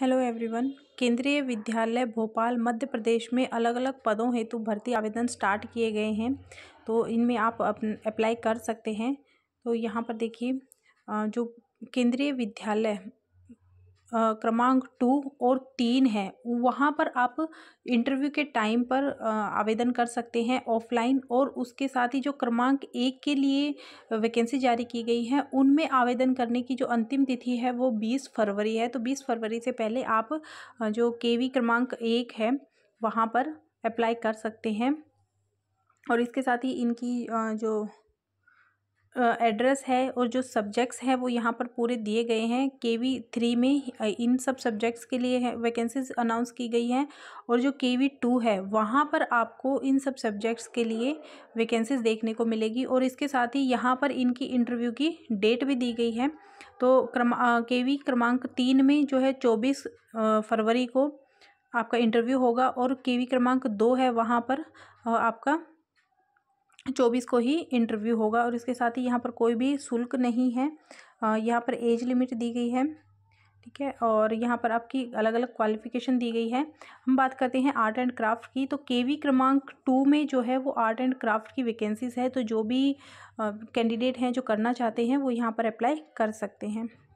hello everyone केंद्रीय विद्यालय भोपाल मध्य प्रदेश में अलग अलग पदों हेतु भर्ती आवेदन स्टार्ट किए गए हैं तो इनमें आप अप्लाई कर सकते हैं तो यहाँ पर देखिए जो केंद्रीय विद्यालय क्रमांक टू और तीन है वहाँ पर आप इंटरव्यू के टाइम पर आवेदन कर सकते हैं ऑफलाइन और उसके साथ ही जो क्रमांक एक के लिए वैकेंसी जारी की गई है उनमें आवेदन करने की जो अंतिम तिथि है वो बीस फरवरी है तो बीस फरवरी से पहले आप जो केवी क्रमांक एक है वहाँ पर अप्लाई कर सकते हैं और इसके साथ ही इनकी जो एड्रेस है और जो सब्जेक्ट्स हैं वो यहाँ पर पूरे दिए गए हैं के वी थ्री में इन सब सब्जेक्ट्स के लिए है वैकेंसीज अनाउंस की गई हैं और जो के वी टू है वहाँ पर आपको इन सब सब्जेक्ट्स के लिए वैकेंसीज देखने को मिलेगी और इसके साथ ही यहाँ पर इनकी इंटरव्यू की डेट भी दी गई है तो क्रम के वी क्रमांक तीन में जो है चौबीस फरवरी को आपका इंटरव्यू होगा और के वी क्रमांक दो है वहाँ पर आपका चौबीस को ही इंटरव्यू होगा और इसके साथ ही यहाँ पर कोई भी शुल्क नहीं है यहाँ पर एज लिमिट दी गई है ठीक है और यहाँ पर आपकी अलग अलग क्वालिफ़िकेशन दी गई है हम बात करते हैं आर्ट एंड क्राफ्ट की तो केवी क्रमांक टू में जो है वो आर्ट एंड क्राफ्ट की वैकेंसीज़ है तो जो भी कैंडिडेट हैं जो करना चाहते हैं वो यहाँ पर अप्लाई कर सकते हैं